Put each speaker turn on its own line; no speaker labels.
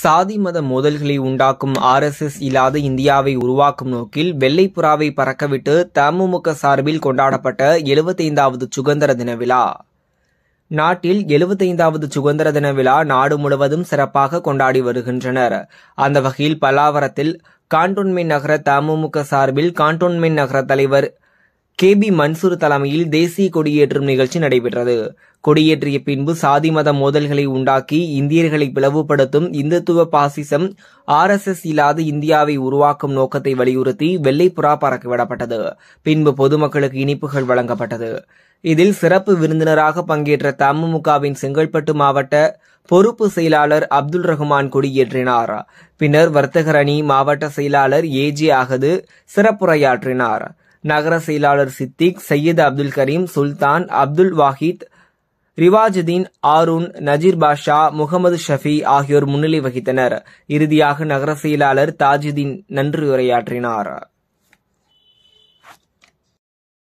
சாதி மத மோதல்களை உண்டாக்கும் ஆர் எஸ் எஸ் இல்லாத இந்தியாவை உருவாக்கும் நோக்கில் வெள்ளைப்புறாவை பறக்கவிட்டு தமுமுக சார்பில் கொண்டாடப்பட்ட எழுபத்தைந்தாவது சுதந்திர தின விழா நாட்டில் எழுபத்தைந்தாவது சுதந்திர தின விழா நாடு முழுவதும் சிறப்பாக கொண்டாடி வருகின்றனர் அந்த வகையில் பல்லாவரத்தில் கான்டோன்மெண்ட் நகர தமுமுக சார்பில் கான்டோன்மெண்ட் நகர தலைவர் கே பி மன்சூர் தலைமையில் தேசிய கொடியேற்றும் நிகழ்ச்சி நடைபெற்றது கொடியேற்றிய பின்பு சாதி மத மோதல்களை உண்டாக்கி இந்தியர்களை பிளவுபடுத்தும் இந்துத்துவ பாசிசம் ஆர் எஸ் எஸ் இல்லாத இந்தியாவை உருவாக்கும் நோக்கத்தை வலியுறுத்தி வெள்ளைப்புறா பறக்கவிடப்பட்டது பின்பு பொதுமக்களுக்கு இனிப்புகள் வழங்கப்பட்டது இதில் சிறப்பு விருந்தினராக பங்கேற்ற தமுமுகவின் செங்கல்பட்டு மாவட்ட பொறுப்பு செயலாளர் அப்துல் ரஹ்மான் கொடியேற்றினார் பின்னர் வர்த்தகரணி மாவட்ட செயலாளர் ஏ ஜே அகது சிறப்புரையாற்றினார் நகர செயலாளர் சித்திக் சையது அப்துல் கரீம் சுல்தான் அப்துல் வாஹித் ரிவாஜுதீன் ஆருன் நஜீர் பாஷா முகமது ஷஃபி ஆகியோர் முன்னிலை வகித்தனர் இறுதியாக நகர செயலாளர் தாஜுதீன் உரையாற்றினாா்